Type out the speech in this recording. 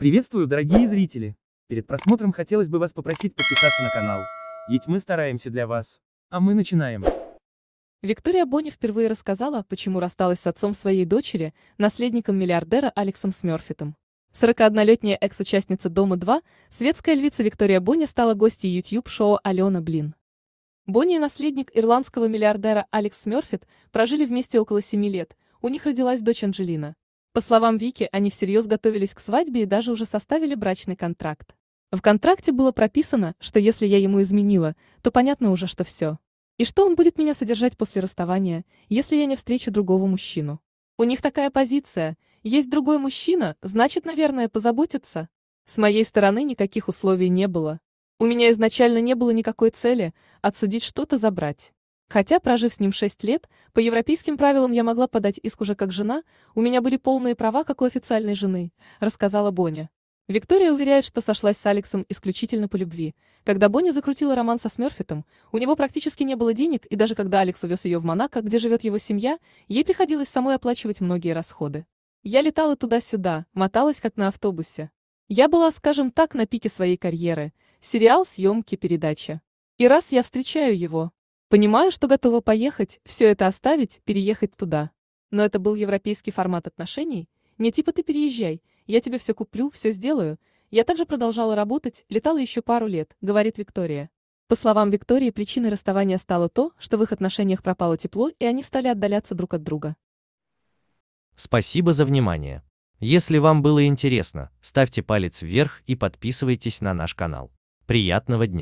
Приветствую, дорогие зрители! Перед просмотром хотелось бы вас попросить подписаться на канал, ведь мы стараемся для вас. А мы начинаем. Виктория Бонни впервые рассказала, почему рассталась с отцом своей дочери, наследником миллиардера Алексом Смерфитом. 41-летняя экс-участница «Дома-2», светская львица Виктория Бонни стала гостьей YouTube-шоу «Алена Блин». Бонни и наследник ирландского миллиардера Алекс Смерфит прожили вместе около семи лет, у них родилась дочь Анджелина. По словам Вики, они всерьез готовились к свадьбе и даже уже составили брачный контракт. В контракте было прописано, что если я ему изменила, то понятно уже, что все. И что он будет меня содержать после расставания, если я не встречу другого мужчину. У них такая позиция, есть другой мужчина, значит, наверное, позаботиться. С моей стороны никаких условий не было. У меня изначально не было никакой цели отсудить что-то забрать. Хотя, прожив с ним 6 лет, по европейским правилам я могла подать иск уже как жена, у меня были полные права, как у официальной жены, рассказала Боня. Виктория уверяет, что сошлась с Алексом исключительно по любви. Когда Боня закрутила роман со Смерфитом, у него практически не было денег, и даже когда Алекс увез ее в Монако, где живет его семья, ей приходилось самой оплачивать многие расходы. Я летала туда-сюда, моталась как на автобусе. Я была, скажем так, на пике своей карьеры. Сериал, съемки, передача. И раз я встречаю его, Понимаю, что готова поехать, все это оставить, переехать туда. Но это был европейский формат отношений. Не типа ты переезжай, я тебе все куплю, все сделаю. Я также продолжала работать, летала еще пару лет, говорит Виктория. По словам Виктории, причиной расставания стало то, что в их отношениях пропало тепло, и они стали отдаляться друг от друга. Спасибо за внимание. Если вам было интересно, ставьте палец вверх и подписывайтесь на наш канал. Приятного дня!